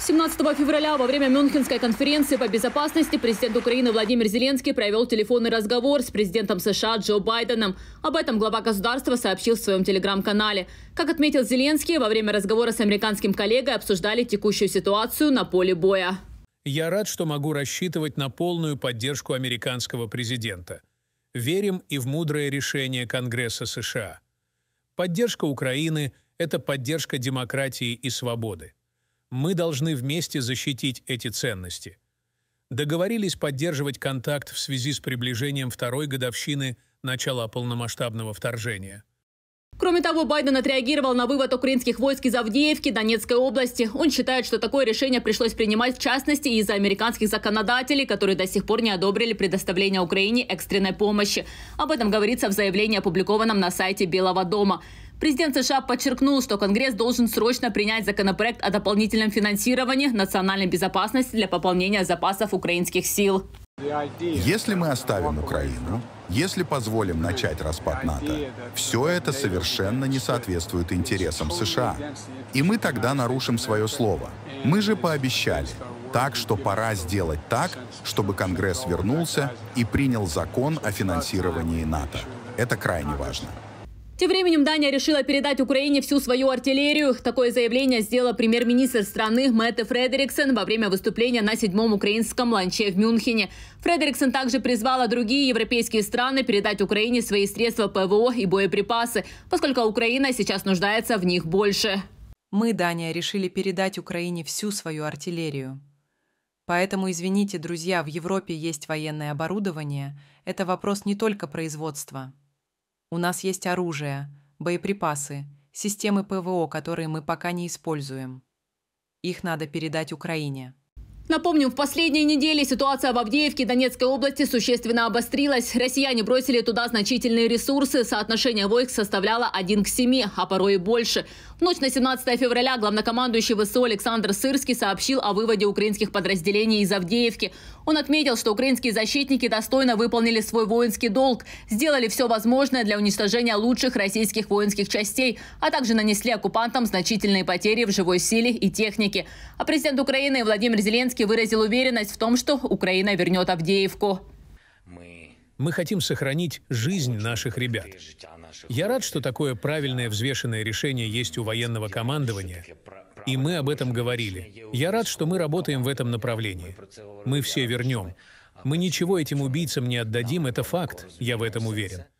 17 февраля во время Мюнхенской конференции по безопасности президент Украины Владимир Зеленский провел телефонный разговор с президентом США Джо Байденом. Об этом глава государства сообщил в своем телеграм-канале. Как отметил Зеленский, во время разговора с американским коллегой обсуждали текущую ситуацию на поле боя. Я рад, что могу рассчитывать на полную поддержку американского президента. Верим и в мудрое решение Конгресса США. Поддержка Украины – это поддержка демократии и свободы. Мы должны вместе защитить эти ценности. Договорились поддерживать контакт в связи с приближением второй годовщины начала полномасштабного вторжения. Кроме того, Байден отреагировал на вывод украинских войск из Авдеевки Донецкой области. Он считает, что такое решение пришлось принимать в частности из-за американских законодателей, которые до сих пор не одобрили предоставление Украине экстренной помощи. Об этом говорится в заявлении, опубликованном на сайте Белого дома. Президент США подчеркнул, что Конгресс должен срочно принять законопроект о дополнительном финансировании национальной безопасности для пополнения запасов украинских сил. Если мы оставим Украину, если позволим начать распад НАТО, все это совершенно не соответствует интересам США. И мы тогда нарушим свое слово. Мы же пообещали. Так что пора сделать так, чтобы Конгресс вернулся и принял закон о финансировании НАТО. Это крайне важно. Тем временем Дания решила передать Украине всю свою артиллерию. Такое заявление сделала премьер-министр страны Мэтт Фредериксон во время выступления на седьмом украинском ланче в Мюнхене. Фредериксон также призвала другие европейские страны передать Украине свои средства ПВО и боеприпасы, поскольку Украина сейчас нуждается в них больше. Мы, Дания, решили передать Украине всю свою артиллерию. Поэтому, извините, друзья, в Европе есть военное оборудование. Это вопрос не только производства. У нас есть оружие, боеприпасы, системы ПВО, которые мы пока не используем. Их надо передать Украине. Напомним, в последние недели ситуация в Авдеевке Донецкой области существенно обострилась. Россияне бросили туда значительные ресурсы. Соотношение войск составляло 1 к 7, а порой и больше. В ночь на 17 февраля главнокомандующий ВСУ Александр Сырский сообщил о выводе украинских подразделений из Авдеевки. Он отметил, что украинские защитники достойно выполнили свой воинский долг, сделали все возможное для уничтожения лучших российских воинских частей, а также нанесли оккупантам значительные потери в живой силе и технике. А президент Украины Владимир Зеленский Зеленский выразил уверенность в том, что Украина вернет Авдеевку. Мы хотим сохранить жизнь наших ребят. А я рад, что такое правильное взвешенное решение есть у военного командования, и мы об этом говорили. Я рад, что мы работаем в этом направлении. Мы все вернем. Мы а ничего этим убийцам не отдадим, это факт, я в этом уверен.